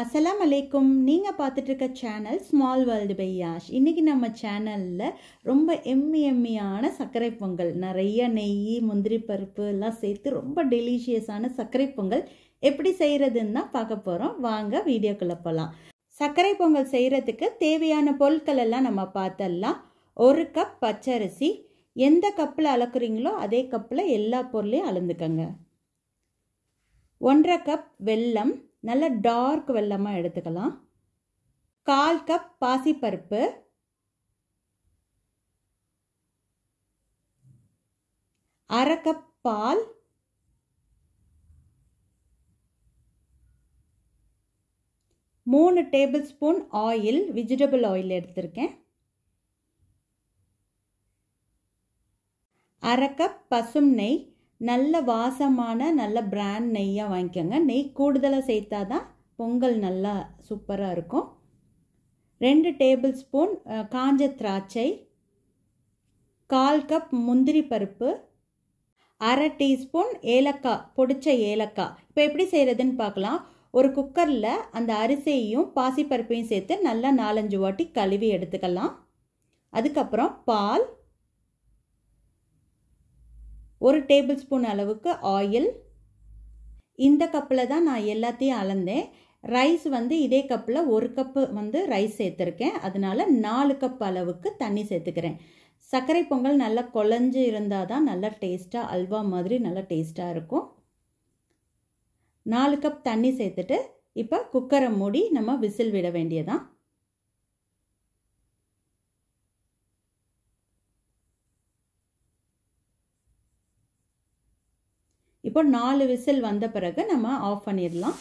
அஸ்லாம் அலைக்கும் நீங்கள் பார்த்துட்ருக்க channel small world by Yash இன்றைக்கி நம்ம சேனலில் ரொம்ப எம்மி எம்மியான சர்க்கரை பொங்கல் நிறைய நெய் முந்திரி பருப்பு எல்லாம் சேர்த்து ரொம்ப டெலிஷியஸான சர்க்கரை பொங்கல் எப்படி செய்கிறதுன்னு தான் பார்க்க போகிறோம் வாங்க வீடியோக்குள்ளே போகலாம் சர்க்கரை பொங்கல் செய்கிறதுக்கு தேவையான பொருட்கள் எல்லாம் நம்ம பார்த்தலாம் ஒரு கப் பச்சரிசி எந்த கப்பில் அளக்குறீங்களோ அதே கப்பில் எல்லா பொருளையும் அளந்துக்கங்க ஒன்றரை கப் வெல்லம் நல்ல டார்க் வெள்ளமாக எடுத்துக்கலாம் கால் கப் பாசிப்பருப்பு அரை கப் பால் மூணு tablespoon oil vegetable oil எடுத்திருக்கேன் அரை கப் பசும் நெய் நல்ல வாசமான நல்ல பிராண்ட் நெய்யாக வாங்கிக்கோங்க நெய் கூடுதலாக சேர்த்தா தான் பொங்கல் நல்லா சூப்பராக இருக்கும் ரெண்டு டேபிள் ஸ்பூன் காஞ்ச திராட்சை கால் கப் முந்திரி பருப்பு அரை டீஸ்பூன் ஏலக்காய் பொடிச்ச ஏலக்காய் இப்போ எப்படி செய்கிறதுன்னு பார்க்கலாம் ஒரு குக்கரில் அந்த அரிசியையும் பாசிப்பருப்பையும் சேர்த்து நல்லா நாலஞ்சு வாட்டி கழுவி எடுத்துக்கலாம் அதுக்கப்புறம் பால் ஒரு டேபிள் ஸ்பூன் அளவுக்கு ஆயில் இந்த கப்பில் தான் நான் எல்லாத்தையும் அளந்தேன் ரைஸ் வந்து இதே கப்பில் ஒரு கப்பு வந்து ரைஸ் சேர்த்துருக்கேன் அதனால் நாலு கப் அளவுக்கு தண்ணி சேர்த்துக்கிறேன் சர்க்கரை பொங்கல் நல்லா குழஞ்சி இருந்தால் தான் நல்லா டேஸ்ட்டாக அல்வா மாதிரி நல்லா டேஸ்ட்டாக இருக்கும் நாலு கப் தண்ணி சேர்த்துட்டு இப்போ குக்கரை மூடி நம்ம விசில் விட வேண்டியதான் இப்போ நாலு விசில் வந்த பிறகு நம்ம ஆஃப் பண்ணிடலாம்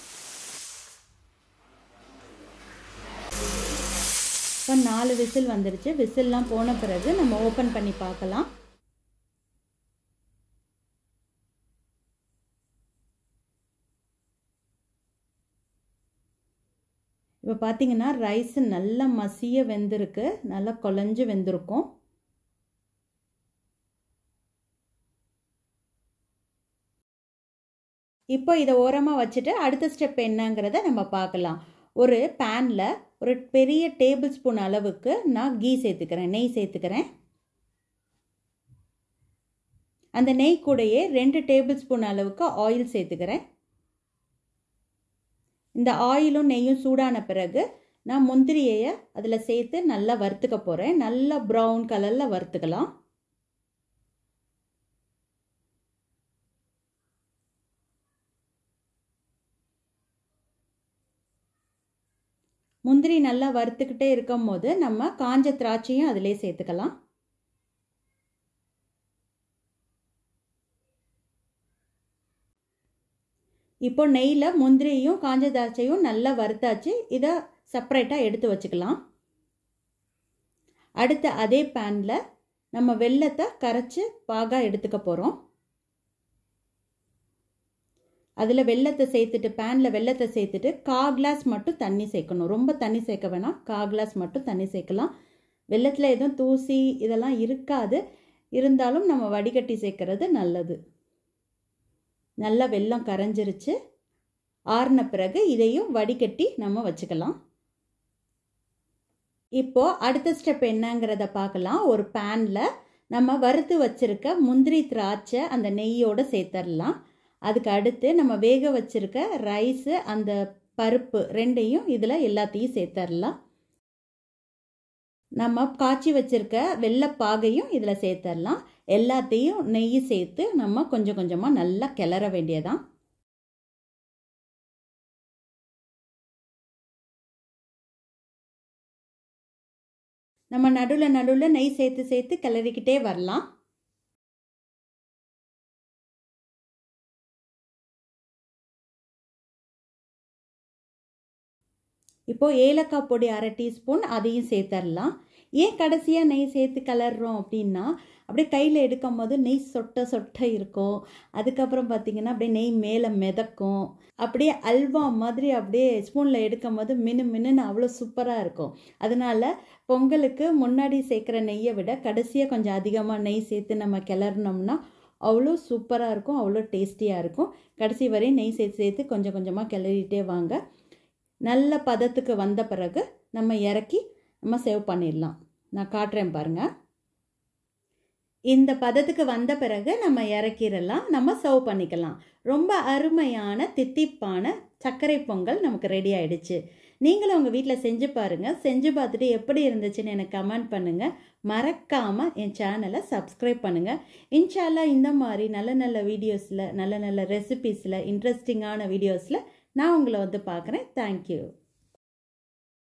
இப்போ நாலு விசில் வந்துருச்சு விசில்லாம் போன பிறகு நம்ம ஓப்பன் பண்ணி பார்க்கலாம் இப்போ பார்த்தீங்கன்னா ரைஸ் நல்லா மசிய வெந்திருக்கு நல்லா குழஞ்சு வெந்திருக்கும் இப்போ இதை ஓரமாக வச்சுட்டு அடுத்த ஸ்டெப் என்னங்கிறத நம்ம பார்க்கலாம் ஒரு பேனில் ஒரு பெரிய டேபிள் ஸ்பூன் அளவுக்கு நான் கீ சேர்த்துக்கிறேன் நெய் சேர்த்துக்கிறேன் அந்த நெய் கூடையே ரெண்டு டேபிள் ஸ்பூன் அளவுக்கு ஆயில் சேர்த்துக்கிறேன் இந்த ஆயிலும் நெய்யும் சூடான பிறகு நான் முந்திரியை அதில் சேர்த்து நல்லா வறுத்துக்க போகிறேன் நல்லா ப்ரௌன் கலரில் வறுத்துக்கலாம் முந்திரி நல்லா வறுத்துக்கிட்டே இருக்கும் போது நம்ம காஞ்ச திராட்சையும் அதிலே சேர்த்துக்கலாம் இப்போ நெய்யில் முந்திரியும் காஞ்ச திராட்சையும் நல்லா வறுத்தாச்சு இதை செப்பரேட்டாக எடுத்து வச்சுக்கலாம் அடுத்த அதே பேனில் நம்ம வெள்ளத்தை கரைச்சி பாகாக எடுத்துக்க போகிறோம் அதில் வெள்ளத்தை சேர்த்துட்டு பேனில் வெள்ளத்தை சேர்த்துட்டு கா கிளாஸ் மட்டும் தண்ணி சேர்க்கணும் ரொம்ப தண்ணி சேர்க்க வேணாம் கா கிளாஸ் மட்டும் தண்ணி சேர்க்கலாம் வெள்ளத்தில் எதுவும் தூசி இதெல்லாம் இருக்காது இருந்தாலும் நம்ம வடிகட்டி சேர்க்கறது நல்லது நல்லா வெள்ளம் கரைஞ்சிருச்சு ஆறின பிறகு இதையும் வடிகட்டி நம்ம வச்சுக்கலாம் இப்போது அடுத்த ஸ்டெப் என்னங்கிறத பார்க்கலாம் ஒரு பேனில் நம்ம வறுத்து வச்சுருக்க முந்திரி திராட்சை அந்த நெய்யோடு சேர்த்துடலாம் அதுக்கு அடுத்து நம்ம வேக வச்சுருக்க ரைஸு அந்த பருப்பு ரெண்டையும் இதில் எல்லாத்தையும் சேர்த்துடலாம் நம்ம காய்ச்சி வச்சுருக்க வெள்ளைப்பாகையும் இதில் சேர்த்துடலாம் எல்லாத்தையும் நெய் சேர்த்து நம்ம கொஞ்சம் கொஞ்சமாக நல்லா கிளற வேண்டியதான் நம்ம நடுவில் நடுவில் நெய் சேர்த்து சேர்த்து கிளறிக்கிட்டே வரலாம் இப்போது ஏலக்காய் பொடி அரை டீஸ்பூன் அதையும் சேர்த்துடலாம் ஏன் கடைசியாக நெய் சேர்த்து கலர்றோம் அப்படின்னா அப்படியே கையில் எடுக்கும் போது நெய் சொட்ட சொட்ட இருக்கும் அதுக்கப்புறம் பார்த்திங்கன்னா அப்படியே நெய் மேலே மிதக்கும் அப்படியே அல்வா மாதிரி அப்படியே ஸ்பூனில் எடுக்கும் போது மினு மினுன்னு அவ்வளோ சூப்பராக இருக்கும் அதனால் பொங்கலுக்கு முன்னாடி சேர்க்குற நெய்யை விட கடைசியாக கொஞ்சம் அதிகமாக நெய் சேர்த்து நம்ம கிளறினோம்னா அவ்வளோ சூப்பராக இருக்கும் அவ்வளோ டேஸ்டியாக இருக்கும் கடைசி வரையும் நெய் சேர்த்து சேர்த்து கொஞ்சம் கொஞ்சமாக கிளறிட்டே வாங்க நல்ல பதத்துக்கு வந்த பிறகு நம்ம இறக்கி நம்ம சேவ் பண்ணிடலாம் நான் காட்டுறேன் பாருங்க இந்த பதத்துக்கு வந்த பிறகு நம்ம இறக்கிடலாம் நம்ம சர்வ் பண்ணிக்கலாம் ரொம்ப அருமையான தித்திப்பான சர்க்கரை பொங்கல் நமக்கு ரெடி ஆயிடுச்சு நீங்களும் உங்கள் வீட்டில் செஞ்சு பாருங்கள் செஞ்சு பார்த்துட்டு எப்படி இருந்துச்சுன்னு எனக்கு கமெண்ட் பண்ணுங்கள் மறக்காமல் என் சேனலை சப்ஸ்கிரைப் பண்ணுங்கள் இன்ஷால்லாம் இந்த மாதிரி நல்ல நல்ல வீடியோஸில் நல்ல நல்ல ரெசிபீஸில் இன்ட்ரெஸ்டிங்கான வீடியோஸில் நான் உங்களை வந்து பார்க்குறேன் தேங்க்யூ